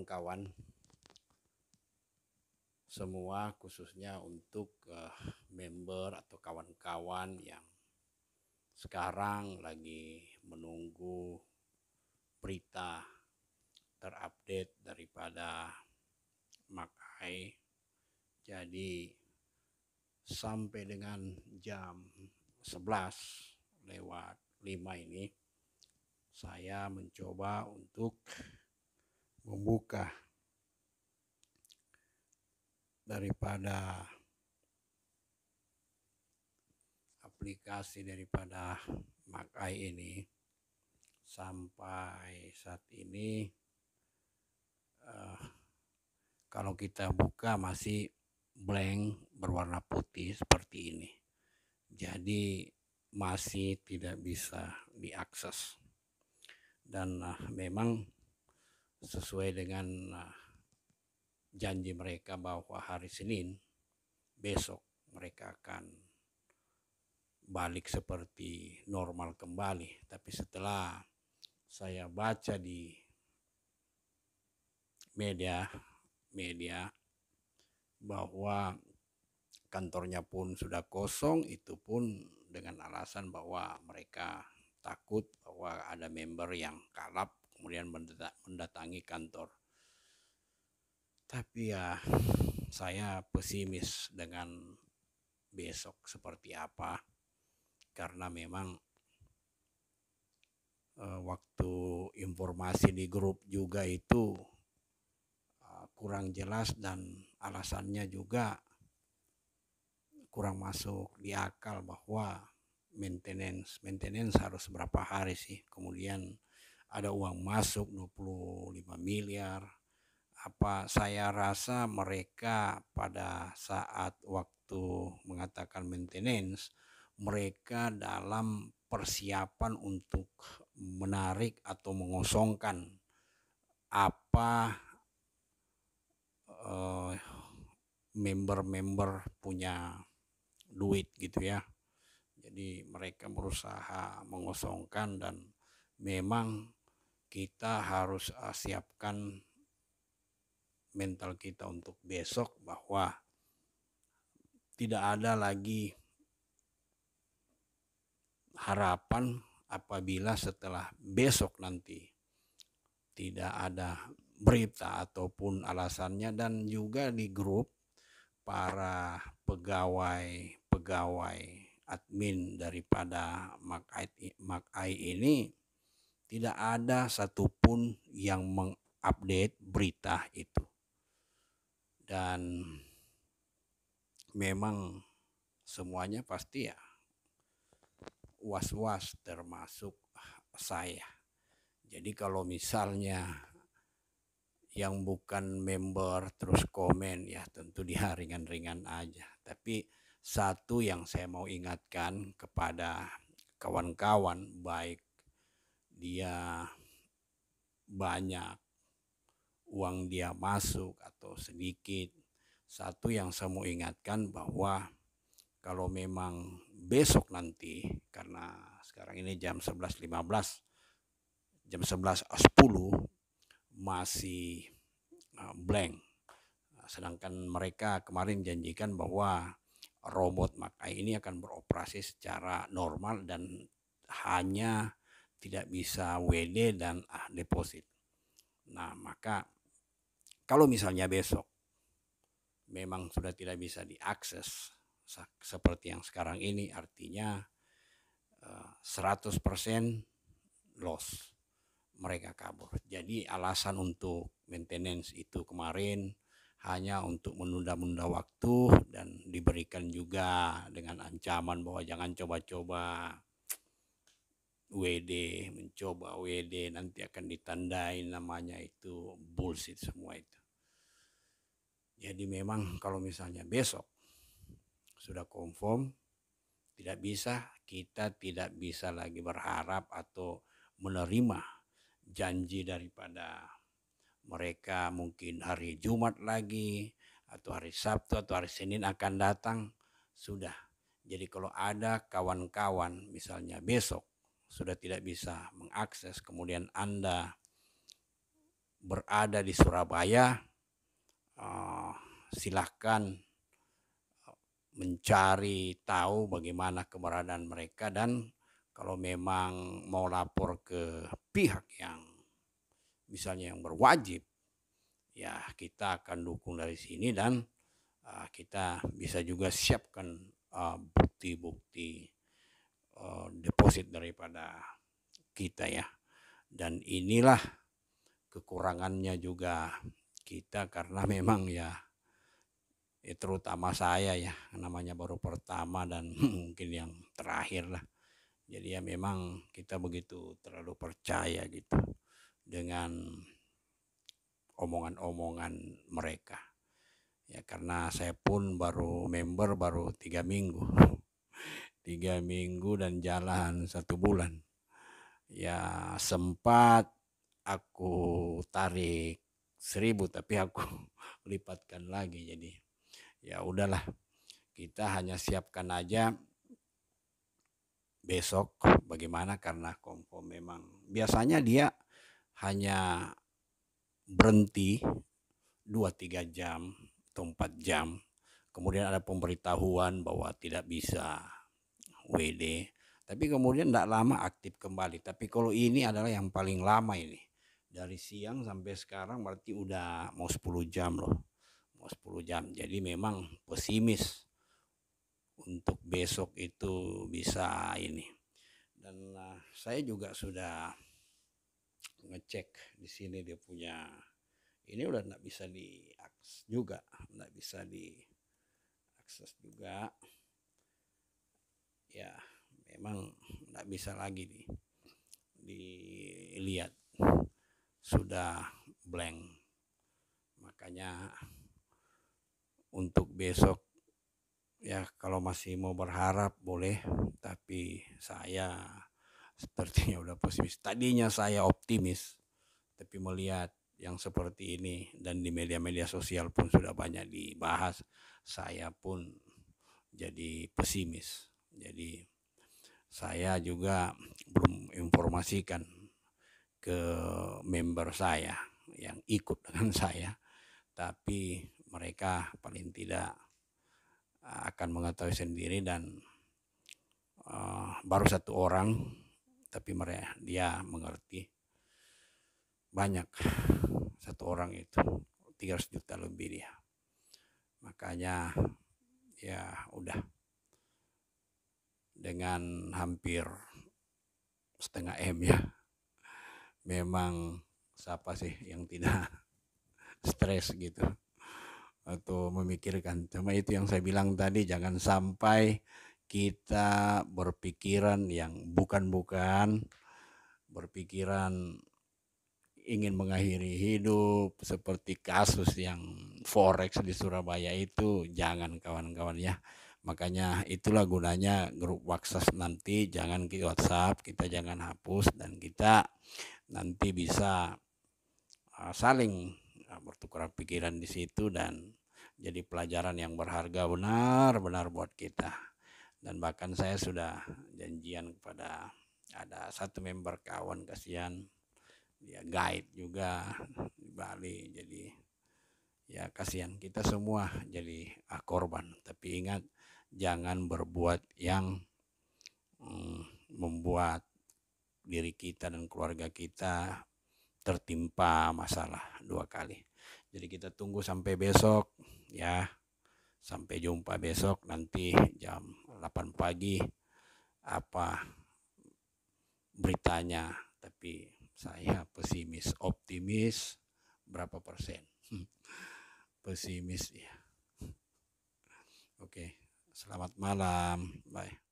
kawan-kawan semua khususnya untuk uh, member atau kawan-kawan yang sekarang lagi menunggu berita terupdate daripada Makai. Jadi sampai dengan jam 11 lewat 5 ini saya mencoba untuk membuka daripada aplikasi daripada Makai ini sampai saat ini uh, kalau kita buka masih blank berwarna putih seperti ini jadi masih tidak bisa diakses dan uh, memang sesuai dengan ah, janji mereka bahwa hari Senin besok mereka akan balik seperti normal kembali. Tapi setelah saya baca di media media bahwa kantornya pun sudah kosong itu pun dengan alasan bahwa mereka takut bahwa ada member yang kalap kemudian mendatangi kantor. Tapi ya saya pesimis dengan besok seperti apa karena memang uh, waktu informasi di grup juga itu uh, kurang jelas dan alasannya juga kurang masuk di akal bahwa maintenance maintenance harus berapa hari sih kemudian ada uang masuk 25 miliar apa saya rasa mereka pada saat waktu mengatakan maintenance mereka dalam persiapan untuk menarik atau mengosongkan apa eh, member-member uh, punya duit gitu ya. Jadi mereka berusaha mengosongkan dan memang kita harus eh, siapkan mental kita untuk besok bahwa tidak ada lagi harapan apabila setelah besok nanti tidak ada berita ataupun alasannya dan juga di grup para pegawai-pegawai admin daripada Makai ini tidak ada satupun yang mengupdate berita itu. Dan memang semuanya pasti ya was-was termasuk saya. Jadi kalau misalnya yang bukan member terus komen ya tentu dia ringan-ringan aja. Tapi satu yang saya mau ingatkan kepada kawan-kawan baik dia banyak uang dia masuk atau sedikit. Satu yang saya mau ingatkan bahwa kalau memang besok nanti karena sekarang ini jam 11.15 jam 11.10 masih eh, blank sedangkan mereka kemarin janjikan bahwa robot Makai ini akan beroperasi secara normal dan hanya tidak bisa WD dan ah, deposit. Nah, maka kalau misalnya besok memang sudah tidak bisa diakses seperti yang sekarang ini artinya 100% eh, loss mereka kabur. Jadi alasan untuk maintenance itu kemarin hanya untuk menunda-nunda waktu dan diberikan juga dengan ancaman bahwa jangan coba-coba WD, mencoba WD, nanti akan ditandai namanya itu bullshit semua itu. Jadi memang kalau misalnya besok sudah konform, tidak bisa, kita tidak bisa lagi berharap atau menerima janji daripada mereka mungkin hari Jumat lagi atau hari Sabtu atau hari Senin akan datang sudah. Jadi kalau ada kawan-kawan misalnya besok sudah tidak bisa mengakses, kemudian Anda berada di Surabaya, eh, silahkan eh, mencari tahu bagaimana keberadaan mereka dan kalau memang mau lapor ke pihak yang misalnya yang berwajib ya kita akan dukung dari sini dan eh, kita bisa juga siapkan bukti-bukti uh, bukti -bukti Eh, deposit daripada kita ya. Dan inilah kekurangannya juga kita karena memang ya, ya terutama saya ya namanya baru pertama dan mungkin yang terakhir lah. Jadi ya memang kita begitu terlalu percaya gitu dengan omongan-omongan mereka. Ya karena saya pun baru member baru tiga minggu. tiga minggu dan jalan satu bulan ya sempat aku tarik seribu tapi aku lipatkan lagi jadi ya udahlah kita hanya siapkan aja besok bagaimana karena Kompo memang biasanya dia hanya berhenti dua tiga jam atau 4 jam kemudian ada pemberitahuan bahwa tidak bisa WD. Tapi kemudian tidak lama aktif kembali. Tapi kalau ini adalah yang paling lama ini. Dari siang sampai sekarang berarti udah mau 10 jam loh. Mau 10 jam. Jadi memang pesimis untuk besok itu bisa ini. Dan uh, saya juga sudah ngecek di sini dia punya ini udah tidak bisa diakses juga, tidak bisa diakses juga ya memang tidak bisa lagi nih dilihat sudah blank makanya untuk besok ya kalau masih mau berharap boleh tapi saya sepertinya udah pesimis tadinya saya optimis tapi melihat yang seperti ini dan di media-media sosial pun sudah banyak dibahas saya pun jadi pesimis jadi saya juga belum informasikan ke member saya yang ikut dengan saya, tapi mereka paling tidak eh, akan mengetahui sendiri dan uh, baru satu orang, tapi mereka dia mengerti banyak satu orang itu 300 juta lebih dia makanya ya udah dengan hampir setengah M ya. Memang siapa sih yang tidak stres gitu atau memikirkan. Cuma itu yang saya bilang tadi jangan sampai kita berpikiran yang bukan-bukan, berpikiran ingin mengakhiri hidup seperti kasus yang forex di Surabaya itu jangan kawan-kawan ya. Makanya itulah gunanya grup WhatsApp nanti jangan ke WhatsApp, kita jangan hapus dan kita nanti bisa ah, saling ah, bertukar pikiran di situ dan jadi pelajaran yang berharga benar-benar buat kita. Dan bahkan saya sudah janjian kepada ada satu member kawan kasihan dia guide juga di Bali jadi ya kasihan kita semua jadi ah, korban tapi ingat jangan berbuat yang mm, membuat diri kita dan keluarga kita tertimpa masalah dua kali jadi kita tunggu sampai besok ya sampai jumpa besok nanti jam 8 pagi apa beritanya tapi saya pesimis optimis berapa persen pesimis ya. Oke, selamat malam. Bye.